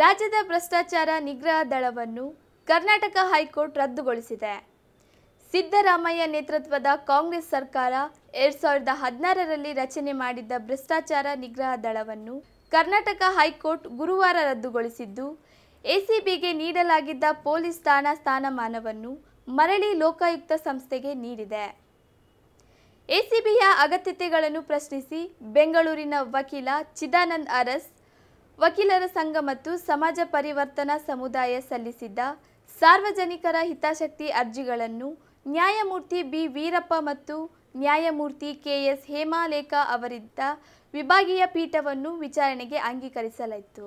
ರಾಜ್ಯದ ಭ್ರಷ್ಟಾಚಾರ ನಿಗ್ರಹ ದಳವನ್ನು ಕರ್ನಾಟಕ ಹೈಕೋರ್ಟ್ ರದ್ದುಗೊಳಿಸಿದೆ ಸಿದ್ದರಾಮಯ್ಯ ನೇತೃತ್ವದ ಕಾಂಗ್ರೆಸ್ ಸರ್ಕಾರ ಎರಡ್ ಸಾವಿರದ ಹದಿನಾರರಲ್ಲಿ ರಚನೆ ಮಾಡಿದ್ದ ಭ್ರಷ್ಟಾಚಾರ ನಿಗ್ರಹ ದಳವನ್ನು ಕರ್ನಾಟಕ ಹೈಕೋರ್ಟ್ ಗುರುವಾರ ರದ್ದುಗೊಳಿಸಿದ್ದು ಎಸಿಬಿಗೆ ನೀಡಲಾಗಿದ್ದ ಪೊಲೀಸ್ ಠಾಣಾ ಸ್ಥಾನಮಾನವನ್ನು ಮರಳಿ ಲೋಕಾಯುಕ್ತ ಸಂಸ್ಥೆಗೆ ನೀಡಿದೆ ಎಸಿಬಿಯ ಅಗತ್ಯತೆಗಳನ್ನು ಪ್ರಶ್ನಿಸಿ ಬೆಂಗಳೂರಿನ ವಕೀಲ ಚಿದಾನಂದ್ ಅರಸ್ ವಕೀಲರ ಸಂಘ ಮತ್ತು ಸಮಾಜ ಪರಿವರ್ತನಾ ಸಮುದಾಯ ಸಲ್ಲಿಸಿದ್ದ ಸಾರ್ವಜನಿಕರ ಹಿತಾಸಕ್ತಿ ಅರ್ಜಿಗಳನ್ನು ನ್ಯಾಯಮೂರ್ತಿ ಬಿ ವೀರಪ್ಪ ಮತ್ತು ನ್ಯಾಯಮೂರ್ತಿ ಕೆಎಸ್ ಹೇಮಾಲೇಖ ಅವರಿದ್ದ ವಿಭಾಗೀಯ ಪೀಠವನ್ನು ವಿಚಾರಣೆಗೆ ಅಂಗೀಕರಿಸಲಾಯಿತು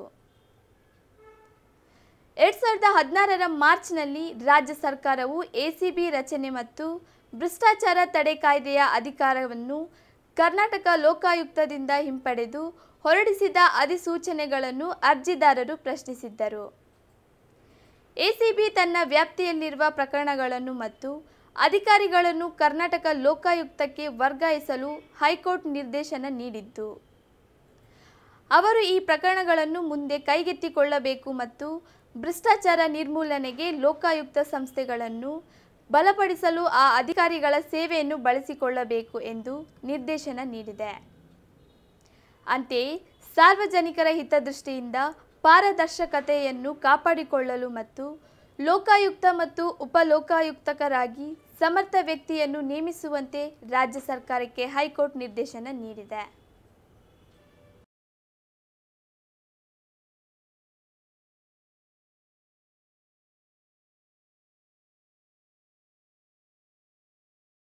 ಎರಡ್ ಸಾವಿರದ ಹದಿನಾರರ ಮಾರ್ಚ್ನಲ್ಲಿ ರಾಜ್ಯ ಸರ್ಕಾರವು ಎಸಿಬಿ ರಚನೆ ಮತ್ತು ಭ್ರಷ್ಟಾಚಾರ ತಡೆ ಕಾಯ್ದೆಯ ಅಧಿಕಾರವನ್ನು ಕರ್ನಾಟಕ ಲೋಕಾಯುಕ್ತದಿಂದ ಹಿಂಪಡೆದು ಹೊರಡಿಸಿದ ಅಧಿಸೂಚನೆಗಳನ್ನು ಅರ್ಜಿದಾರರು ಪ್ರಶ್ನಿಸಿದ್ದರು ಎಸಿಬಿ ತನ್ನ ವ್ಯಾಪ್ತಿಯಲ್ಲಿರುವ ಪ್ರಕರಣಗಳನ್ನು ಮತ್ತು ಅಧಿಕಾರಿಗಳನ್ನು ಕರ್ನಾಟಕ ಲೋಕಾಯುಕ್ತಕ್ಕೆ ವರ್ಗಾಯಿಸಲು ಹೈಕೋರ್ಟ್ ನಿರ್ದೇಶನ ನೀಡಿದ್ದು ಅವರು ಈ ಪ್ರಕರಣಗಳನ್ನು ಮುಂದೆ ಕೈಗೆತ್ತಿಕೊಳ್ಳಬೇಕು ಮತ್ತು ಭ್ರಷ್ಟಾಚಾರ ನಿರ್ಮೂಲನೆಗೆ ಲೋಕಾಯುಕ್ತ ಸಂಸ್ಥೆಗಳನ್ನು ಬಲಪಡಿಸಲು ಆ ಅಧಿಕಾರಿಗಳ ಸೇವೆಯನ್ನು ಬಳಸಿಕೊಳ್ಳಬೇಕು ಎಂದು ನಿರ್ದೇಶನ ನೀಡಿದೆ ಅಂತೆಯೇ ಸಾರ್ವಜನಿಕರ ಹಿತದೃಷ್ಟಿಯಿಂದ ಪಾರದರ್ಶಕತೆಯನ್ನು ಕಾಪಾಡಿಕೊಳ್ಳಲು ಮತ್ತು ಲೋಕಾಯುಕ್ತ ಮತ್ತು ಉಪಲೋಕಾಯುಕ್ತಕರಾಗಿ ಸಮರ್ಥ ವ್ಯಕ್ತಿಯನ್ನು ನೇಮಿಸುವಂತೆ ರಾಜ್ಯ ಸರ್ಕಾರಕ್ಕೆ ಹೈಕೋರ್ಟ್ ನಿರ್ದೇಶನ ನೀಡಿದೆ